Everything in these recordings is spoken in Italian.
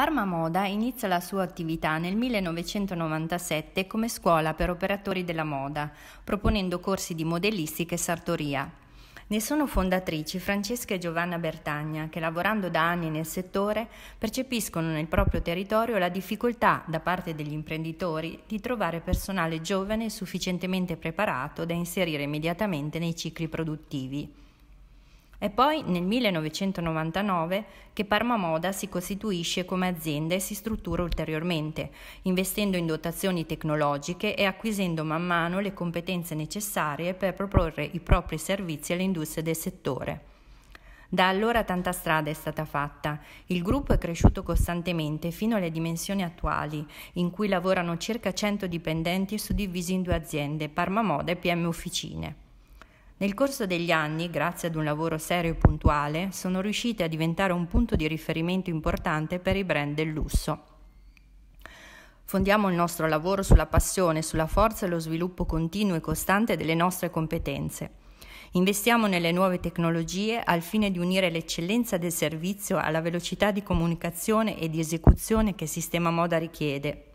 Parma Moda inizia la sua attività nel 1997 come scuola per operatori della moda, proponendo corsi di modellistica e sartoria. Ne sono fondatrici Francesca e Giovanna Bertagna, che lavorando da anni nel settore percepiscono nel proprio territorio la difficoltà da parte degli imprenditori di trovare personale giovane sufficientemente preparato da inserire immediatamente nei cicli produttivi. È poi nel 1999 che Parma Moda si costituisce come azienda e si struttura ulteriormente, investendo in dotazioni tecnologiche e acquisendo man mano le competenze necessarie per proporre i propri servizi alle industrie del settore. Da allora tanta strada è stata fatta. Il gruppo è cresciuto costantemente fino alle dimensioni attuali, in cui lavorano circa 100 dipendenti suddivisi in due aziende, Parma Moda e PM Officine. Nel corso degli anni, grazie ad un lavoro serio e puntuale, sono riuscite a diventare un punto di riferimento importante per i brand del lusso. Fondiamo il nostro lavoro sulla passione, sulla forza e lo sviluppo continuo e costante delle nostre competenze. Investiamo nelle nuove tecnologie al fine di unire l'eccellenza del servizio alla velocità di comunicazione e di esecuzione che il sistema moda richiede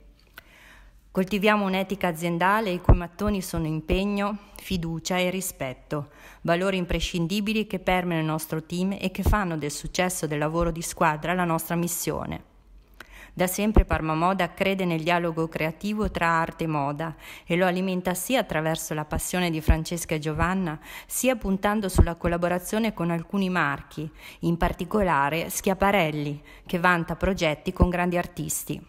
Coltiviamo un'etica aziendale i cui mattoni sono impegno, fiducia e rispetto, valori imprescindibili che permeano il nostro team e che fanno del successo del lavoro di squadra la nostra missione. Da sempre Parma Moda crede nel dialogo creativo tra arte e moda e lo alimenta sia attraverso la passione di Francesca e Giovanna, sia puntando sulla collaborazione con alcuni marchi, in particolare Schiaparelli, che vanta progetti con grandi artisti.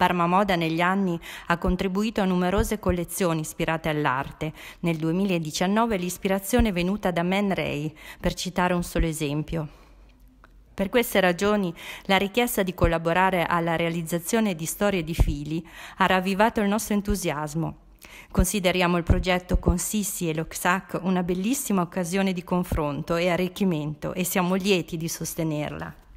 Parma Moda negli anni ha contribuito a numerose collezioni ispirate all'arte. Nel 2019 l'ispirazione è venuta da Man Ray, per citare un solo esempio. Per queste ragioni la richiesta di collaborare alla realizzazione di storie di fili ha ravvivato il nostro entusiasmo. Consideriamo il progetto con Sissi e Loxac una bellissima occasione di confronto e arricchimento e siamo lieti di sostenerla.